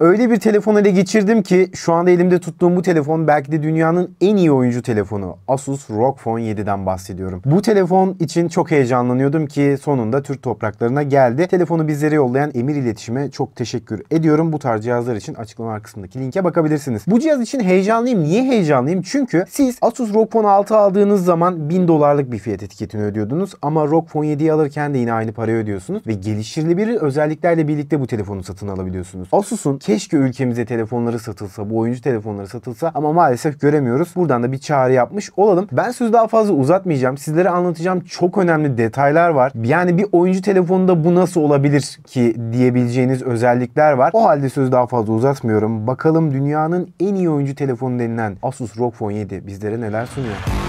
Öyle bir telefon ele geçirdim ki şu anda elimde tuttuğum bu telefon belki de dünyanın en iyi oyuncu telefonu Asus ROG Phone 7'den bahsediyorum. Bu telefon için çok heyecanlanıyordum ki sonunda Türk topraklarına geldi. Telefonu bizlere yollayan Emir iletişime çok teşekkür ediyorum. Bu tarz cihazlar için açıklama kısmındaki linke bakabilirsiniz. Bu cihaz için heyecanlıyım. Niye heyecanlıyım? Çünkü siz Asus ROG Phone 6 aldığınız zaman 1000 dolarlık bir fiyat etiketini ödüyordunuz ama ROG Phone 7'yi alırken de yine aynı parayı ödüyorsunuz ve geliştirilebilir özelliklerle birlikte bu telefonu satın alabiliyorsunuz. Asus'un Keşke ülkemize telefonları satılsa, bu oyuncu telefonları satılsa ama maalesef göremiyoruz. Buradan da bir çağrı yapmış olalım. Ben sözü daha fazla uzatmayacağım. Sizlere anlatacağım çok önemli detaylar var. Yani bir oyuncu telefonunda bu nasıl olabilir ki diyebileceğiniz özellikler var. O halde sözü daha fazla uzatmıyorum. Bakalım dünyanın en iyi oyuncu telefonu denilen Asus ROG Phone 7 bizlere neler sunuyor.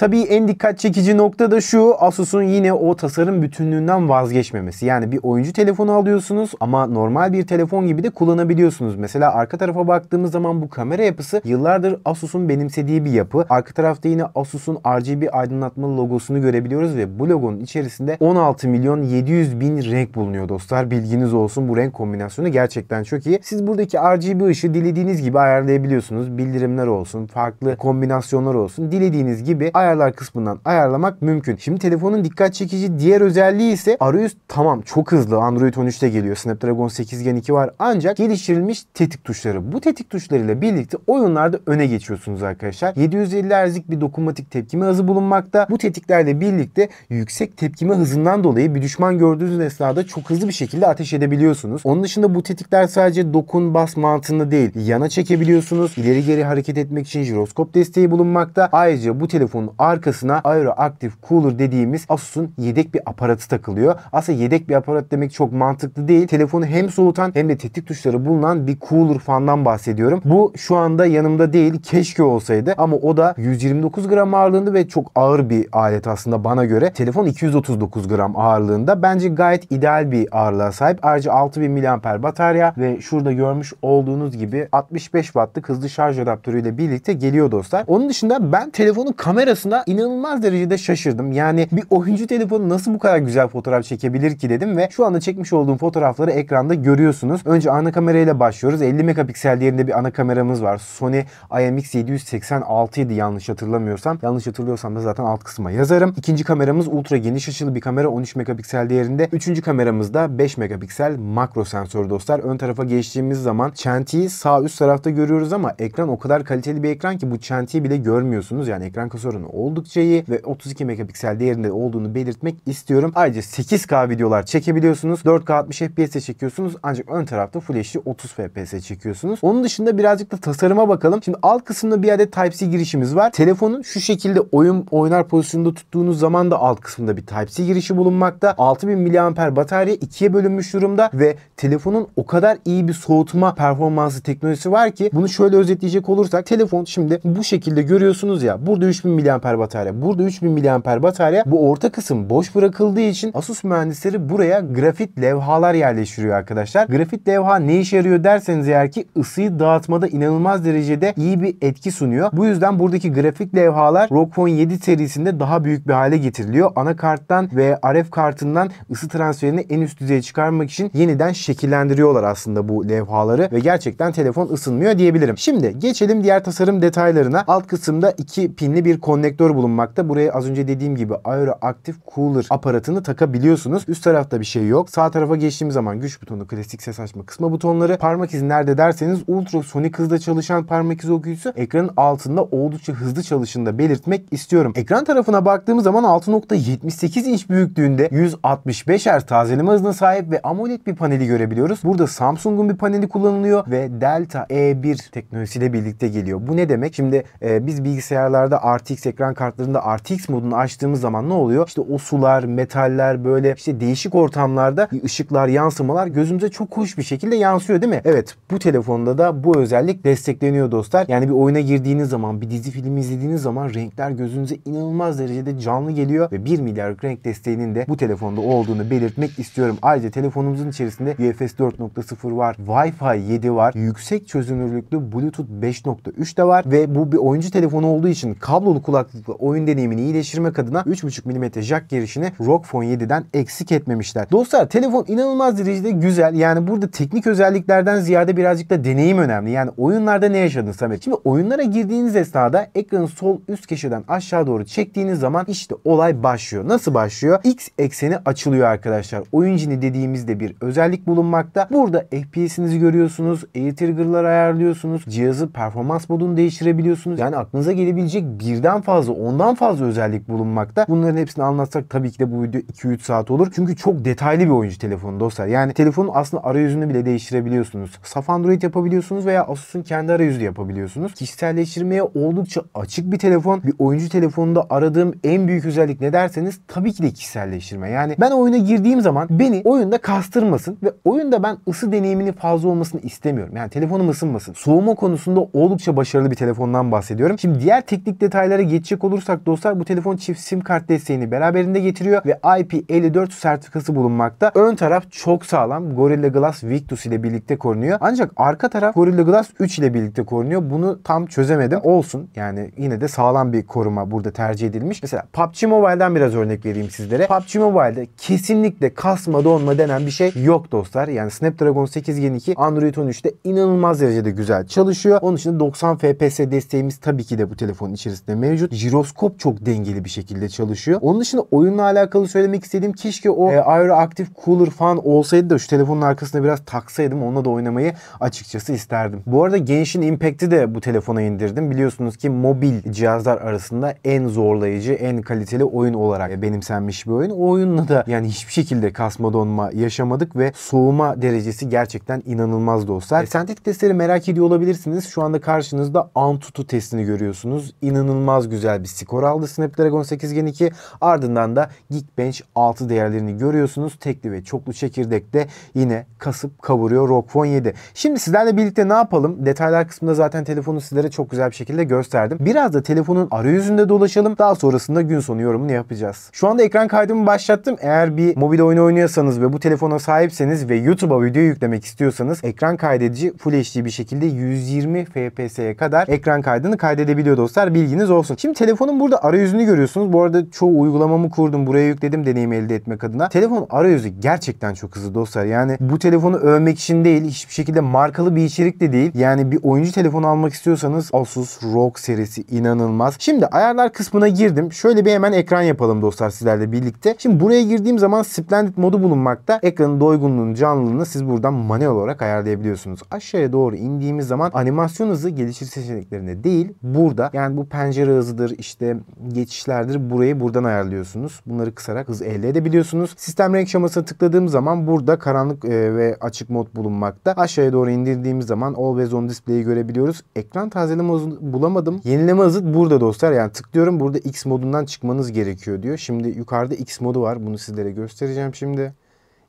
Tabii en dikkat çekici nokta da şu Asus'un yine o tasarım bütünlüğünden vazgeçmemesi. Yani bir oyuncu telefonu alıyorsunuz ama normal bir telefon gibi de kullanabiliyorsunuz. Mesela arka tarafa baktığımız zaman bu kamera yapısı yıllardır Asus'un benimsediği bir yapı. Arka tarafta yine Asus'un RGB aydınlatma logosunu görebiliyoruz ve bu logonun içerisinde 16 milyon 700 bin renk bulunuyor dostlar. Bilginiz olsun bu renk kombinasyonu gerçekten çok iyi. Siz buradaki RGB ışığı dilediğiniz gibi ayarlayabiliyorsunuz. Bildirimler olsun, farklı kombinasyonlar olsun. Dilediğiniz gibi ayarlayabiliyorsunuz ayarlar kısmından ayarlamak mümkün. Şimdi telefonun dikkat çekici diğer özelliği ise arayüz tamam çok hızlı Android 13'te geliyor. Snapdragon 8 Gen 2 var ancak geliştirilmiş tetik tuşları. Bu tetik tuşlarıyla birlikte oyunlarda öne geçiyorsunuz arkadaşlar. 750 Hz'lik bir dokunmatik tepkime hızı bulunmakta. Bu tetiklerle birlikte yüksek tepkime hızından dolayı bir düşman gördüğünüz esnada çok hızlı bir şekilde ateş edebiliyorsunuz. Onun dışında bu tetikler sadece dokun bas mantığında değil. Yana çekebiliyorsunuz. İleri geri hareket etmek için jiroskop desteği bulunmakta. Ayrıca bu telefonun arkasına Aeroactive Cooler dediğimiz Asus'un yedek bir aparatı takılıyor. Aslında yedek bir aparat demek çok mantıklı değil. Telefonu hem soğutan hem de tetik tuşları bulunan bir cooler fandan bahsediyorum. Bu şu anda yanımda değil. Keşke olsaydı ama o da 129 gram ağırlığında ve çok ağır bir alet aslında bana göre. Telefon 239 gram ağırlığında. Bence gayet ideal bir ağırlığa sahip. Ayrıca 6000 mAh batarya ve şurada görmüş olduğunuz gibi 65 wattlık hızlı şarj adaptörüyle birlikte geliyor dostlar. Onun dışında ben telefonun kamerasını olmasına inanılmaz derecede şaşırdım. Yani bir oyuncu telefonu nasıl bu kadar güzel fotoğraf çekebilir ki dedim ve şu anda çekmiş olduğum fotoğrafları ekranda görüyorsunuz. Önce ana kamerayla başlıyoruz. 50 megapiksel değerinde bir ana kameramız var. Sony IMX 786 idi yanlış hatırlamıyorsam. Yanlış hatırlıyorsam da zaten alt kısma yazarım. İkinci kameramız ultra geniş açılı bir kamera 13 megapiksel değerinde. Üçüncü kameramız da 5 megapiksel makro sensör dostlar. Ön tarafa geçtiğimiz zaman çentiyi sağ üst tarafta görüyoruz ama ekran o kadar kaliteli bir ekran ki bu çentiyi bile görmüyorsunuz. Yani ekran kasörünü oldukça iyi ve 32 megapiksel değerinde olduğunu belirtmek istiyorum. Ayrıca 8K videolar çekebiliyorsunuz. 4K 60 fps çekiyorsunuz. Ancak ön tarafta Full HD 30 fps çekiyorsunuz. Onun dışında birazcık da tasarıma bakalım. Şimdi alt kısımda bir adet Type-C girişimiz var. Telefonun şu şekilde oyun oynar pozisyonunda tuttuğunuz zaman da alt kısımda bir Type-C girişi bulunmakta. 6000 mAh batarya ikiye bölünmüş durumda ve telefonun o kadar iyi bir soğutma performansı teknolojisi var ki bunu şöyle özetleyecek olursak telefon şimdi bu şekilde görüyorsunuz ya burada 3000 mAh mAh batarya. Burada 3000 miliamper batarya. Bu orta kısım boş bırakıldığı için Asus mühendisleri buraya grafit levhalar yerleştiriyor arkadaşlar. Grafit levha ne işe yarıyor derseniz eğer ki ısıyı dağıtmada inanılmaz derecede iyi bir etki sunuyor. Bu yüzden buradaki grafik levhalar ROG Phone 7 serisinde daha büyük bir hale getiriliyor. Anakarttan ve RF kartından ısı transferini en üst düzeye çıkarmak için yeniden şekillendiriyorlar aslında bu levhaları ve gerçekten telefon ısınmıyor diyebilirim. Şimdi geçelim diğer tasarım detaylarına. Alt kısımda iki pinli bir konnektör detektör bulunmakta. Buraya az önce dediğim gibi Active cooler aparatını takabiliyorsunuz. Üst tarafta bir şey yok. Sağ tarafa geçtiğim zaman güç butonu, klasik ses açma kısma butonları, parmak izi nerede derseniz ultrasonik hızda çalışan parmak izi okuyucusu ekranın altında oldukça hızlı çalışında belirtmek istiyorum. Ekran tarafına baktığımız zaman 6.78 inç büyüklüğünde 165 Hz tazeleme hızına sahip ve AMOLED bir paneli görebiliyoruz. Burada Samsung'un bir paneli kullanılıyor ve Delta E1 teknolojisiyle birlikte geliyor. Bu ne demek? Şimdi e, biz bilgisayarlarda RTX ekran ekran kartlarında RTX modunu açtığımız zaman ne oluyor? İşte o sular, metaller böyle işte değişik ortamlarda ışıklar, yansımalar gözümüze çok hoş bir şekilde yansıyor değil mi? Evet bu telefonda da bu özellik destekleniyor dostlar. Yani bir oyuna girdiğiniz zaman, bir dizi filmi izlediğiniz zaman renkler gözünüze inanılmaz derecede canlı geliyor ve 1 milyar renk desteğinin de bu telefonda olduğunu belirtmek istiyorum. Ayrıca telefonumuzun içerisinde UFS 4.0 var, Wi-Fi 7 var, yüksek çözünürlüklü Bluetooth 5.3 de var ve bu bir oyuncu telefonu olduğu için kablolu kulaklık oyun deneyimini iyileştirmek adına 3.5 mm jack girişini ROG Phone 7'den eksik etmemişler. Dostlar telefon inanılmaz derecede güzel. Yani burada teknik özelliklerden ziyade birazcık da deneyim önemli. Yani oyunlarda ne yaşadın Samet? Şimdi oyunlara girdiğiniz esnada ekranın sol üst köşeden aşağı doğru çektiğiniz zaman işte olay başlıyor. Nasıl başlıyor? X ekseni açılıyor arkadaşlar. Oyun cini dediğimizde bir özellik bulunmakta. Burada FPS'inizi görüyorsunuz. Air trigger'lar ayarlıyorsunuz. Cihazı performans modunu değiştirebiliyorsunuz. Yani aklınıza gelebilecek birden fazla fazla ondan fazla özellik bulunmakta. Bunların hepsini anlatsak tabii ki de bu video 2-3 saat olur. Çünkü çok detaylı bir oyuncu telefonu dostlar. Yani telefonun aslında arayüzünü bile değiştirebiliyorsunuz. Saf Android yapabiliyorsunuz veya Asus'un kendi arayüzü yapabiliyorsunuz. Kişiselleştirmeye oldukça açık bir telefon. Bir oyuncu telefonunda aradığım en büyük özellik ne derseniz tabii ki de kişiselleştirme. Yani ben oyuna girdiğim zaman beni oyunda kastırmasın ve oyunda ben ısı deneyimini fazla olmasını istemiyorum. Yani telefonum ısınmasın. Soğuma konusunda oldukça başarılı bir telefondan bahsediyorum. Şimdi diğer teknik detaylara geç edecek olursak dostlar bu telefon çift sim kart desteğini beraberinde getiriyor ve IP54 sertifikası bulunmakta. Ön taraf çok sağlam Gorilla Glass Victus ile birlikte korunuyor. Ancak arka taraf Gorilla Glass 3 ile birlikte korunuyor. Bunu tam çözemedim. Olsun yani yine de sağlam bir koruma burada tercih edilmiş. Mesela PUBG Mobile'den biraz örnek vereyim sizlere. PUBG Mobile'de kesinlikle kasma donma denen bir şey yok dostlar. Yani Snapdragon 8 Gen 2 Android 13'te inanılmaz derecede güzel çalışıyor. Onun için 90 FPS desteğimiz tabii ki de bu telefonun içerisinde mevcut jiroskop çok dengeli bir şekilde çalışıyor. Onun dışında oyunla alakalı söylemek istediğim keşke o e, aeroaktif cooler falan olsaydı da şu telefonun arkasına biraz taksaydım onunla da oynamayı açıkçası isterdim. Bu arada Genshin Impact'i de bu telefona indirdim. Biliyorsunuz ki mobil cihazlar arasında en zorlayıcı, en kaliteli oyun olarak benimsenmiş bir oyun. O oyunla da yani hiçbir şekilde kasma donma yaşamadık ve soğuma derecesi gerçekten inanılmaz dostlar. E, sentetik testleri merak ediyor olabilirsiniz. Şu anda karşınızda Antutu testini görüyorsunuz. İnanılmaz güzel güzel bir skor aldı Snapdragon 8 Gen 2. Ardından da Geekbench 6 değerlerini görüyorsunuz. Tekli ve çoklu çekirdek de yine kasıp kavuruyor ROG Phone 7. Şimdi sizlerle birlikte ne yapalım? Detaylar kısmında zaten telefonu sizlere çok güzel bir şekilde gösterdim. Biraz da telefonun arayüzünde dolaşalım. Daha sonrasında gün sonu yorumunu yapacağız. Şu anda ekran kaydımı başlattım. Eğer bir mobil oyunu oynuyorsanız ve bu telefona sahipseniz ve YouTube'a video yüklemek istiyorsanız ekran kaydedici Full HD bir şekilde 120 FPS'ye kadar ekran kaydını kaydedebiliyor dostlar. Bilginiz olsun. Şimdi Şimdi telefonun burada arayüzünü görüyorsunuz. Bu arada çoğu uygulamamı kurdum. Buraya yükledim deneyimi elde etmek adına. Telefon arayüzü gerçekten çok hızlı dostlar. Yani bu telefonu övmek için değil. Hiçbir şekilde markalı bir içerik de değil. Yani bir oyuncu telefonu almak istiyorsanız Asus ROG serisi inanılmaz. Şimdi ayarlar kısmına girdim. Şöyle bir hemen ekran yapalım dostlar sizlerle birlikte. Şimdi buraya girdiğim zaman Splendid modu bulunmakta. Ekranın doygunluğunu, canlılığını siz buradan manuel olarak ayarlayabiliyorsunuz. Aşağıya doğru indiğimiz zaman animasyon hızı gelişir seçeneklerinde değil. Burada yani bu pencere hızı hızlardır, işte geçişlerdir. Burayı buradan ayarlıyorsunuz. Bunları kısarak hız elde edebiliyorsunuz. Sistem renk şemasına tıkladığım zaman burada karanlık e, ve açık mod bulunmakta. Aşağıya doğru indirdiğimiz zaman Always On Display'i görebiliyoruz. Ekran tazeleme hızını bulamadım. Yenileme hızı burada dostlar. Yani tıklıyorum burada X modundan çıkmanız gerekiyor diyor. Şimdi yukarıda X modu var. Bunu sizlere göstereceğim şimdi.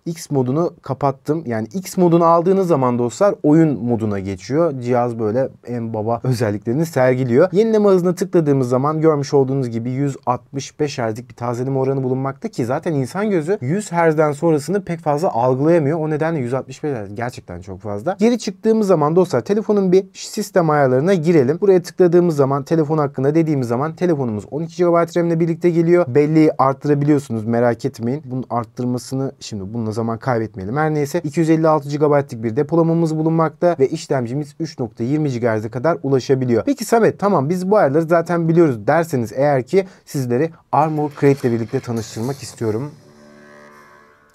X modunu kapattım. Yani X modunu aldığınız zaman dostlar oyun moduna geçiyor. Cihaz böyle en baba özelliklerini sergiliyor. Yenileme hızına tıkladığımız zaman görmüş olduğunuz gibi 165 Hz'lik bir tazeleme oranı bulunmakta ki zaten insan gözü 100 Hz'den sonrasını pek fazla algılayamıyor. O nedenle 165 Hz gerçekten çok fazla. Geri çıktığımız zaman dostlar telefonun bir sistem ayarlarına girelim. Buraya tıkladığımız zaman telefon hakkında dediğimiz zaman telefonumuz 12 GB RAM ile birlikte geliyor. Belleği arttırabiliyorsunuz merak etmeyin. Bunun arttırmasını şimdi bunu Buna zaman kaybetmeyelim. Her neyse 256 GB'lik bir depolamamız bulunmakta ve işlemcimiz 3.20 GHz'e kadar ulaşabiliyor. Peki Samet tamam biz bu ayarları zaten biliyoruz derseniz eğer ki sizleri Armor Crate ile birlikte tanıştırmak istiyorum.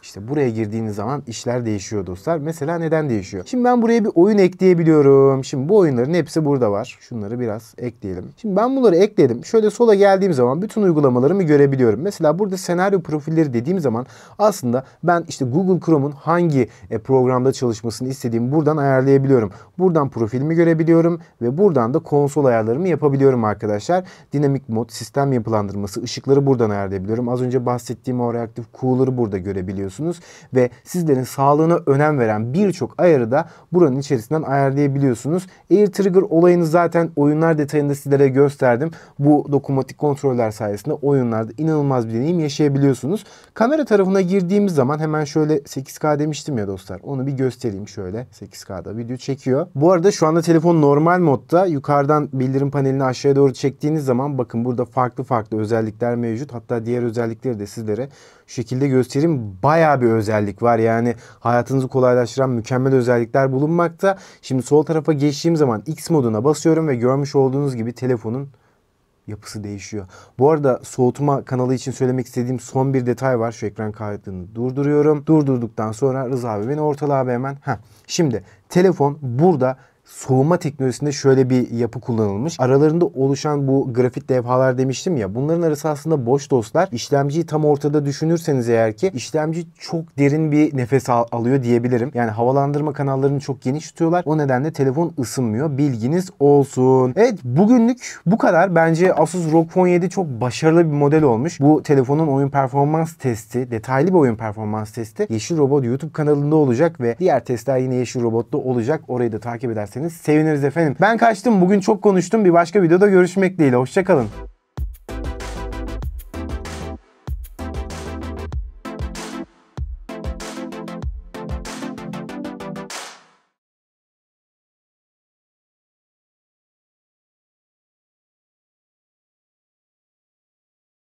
İşte buraya girdiğiniz zaman işler değişiyor dostlar. Mesela neden değişiyor? Şimdi ben buraya bir oyun ekleyebiliyorum. Şimdi bu oyunların hepsi burada var. Şunları biraz ekleyelim. Şimdi ben bunları ekledim. Şöyle sola geldiğim zaman bütün uygulamalarımı görebiliyorum. Mesela burada senaryo profilleri dediğim zaman aslında ben işte Google Chrome'un hangi e, programda çalışmasını istediğimi buradan ayarlayabiliyorum. Buradan profilimi görebiliyorum ve buradan da konsol ayarlarımı yapabiliyorum arkadaşlar. Dinamik mod, sistem yapılandırması, ışıkları buradan ayarlayabiliyorum. Az önce bahsettiğim o reaktif cooler'ı burada görebiliyorsunuz ayarlıyorsunuz ve sizlerin sağlığına önem veren birçok ayarı da buranın içerisinden ayarlayabiliyorsunuz. Air Trigger olayını zaten oyunlar detayında sizlere gösterdim. Bu dokunmatik kontroller sayesinde oyunlarda inanılmaz bir deneyim yaşayabiliyorsunuz. Kamera tarafına girdiğimiz zaman hemen şöyle 8K demiştim ya dostlar. Onu bir göstereyim şöyle. 8K'da video çekiyor. Bu arada şu anda telefon normal modda. Yukarıdan bildirim panelini aşağıya doğru çektiğiniz zaman bakın burada farklı farklı özellikler mevcut. Hatta diğer özellikleri de sizlere şekilde gösterim Baya bir özellik var. Yani hayatınızı kolaylaştıran mükemmel özellikler bulunmakta. Şimdi sol tarafa geçtiğim zaman X moduna basıyorum ve görmüş olduğunuz gibi telefonun yapısı değişiyor. Bu arada soğutma kanalı için söylemek istediğim son bir detay var. Şu ekran kayıtlığını durduruyorum. Durdurduktan sonra Rıza abi beni ortala abi hemen. Heh. Şimdi telefon burada soğuma teknolojisinde şöyle bir yapı kullanılmış. Aralarında oluşan bu grafit levhalar demiştim ya bunların arası aslında boş dostlar. İşlemciyi tam ortada düşünürseniz eğer ki işlemci çok derin bir nefes al alıyor diyebilirim. Yani havalandırma kanallarını çok geniş tutuyorlar. O nedenle telefon ısınmıyor. Bilginiz olsun. Evet bugünlük bu kadar. Bence Asus ROG Phone 7 çok başarılı bir model olmuş. Bu telefonun oyun performans testi, detaylı bir oyun performans testi Yeşil Robot YouTube kanalında olacak ve diğer testler yine Yeşil Robot'ta olacak. Orayı da takip ederseniz ederseniz seviniriz efendim. Ben kaçtım. Bugün çok konuştum. Bir başka videoda görüşmek dileğiyle. Hoşçakalın.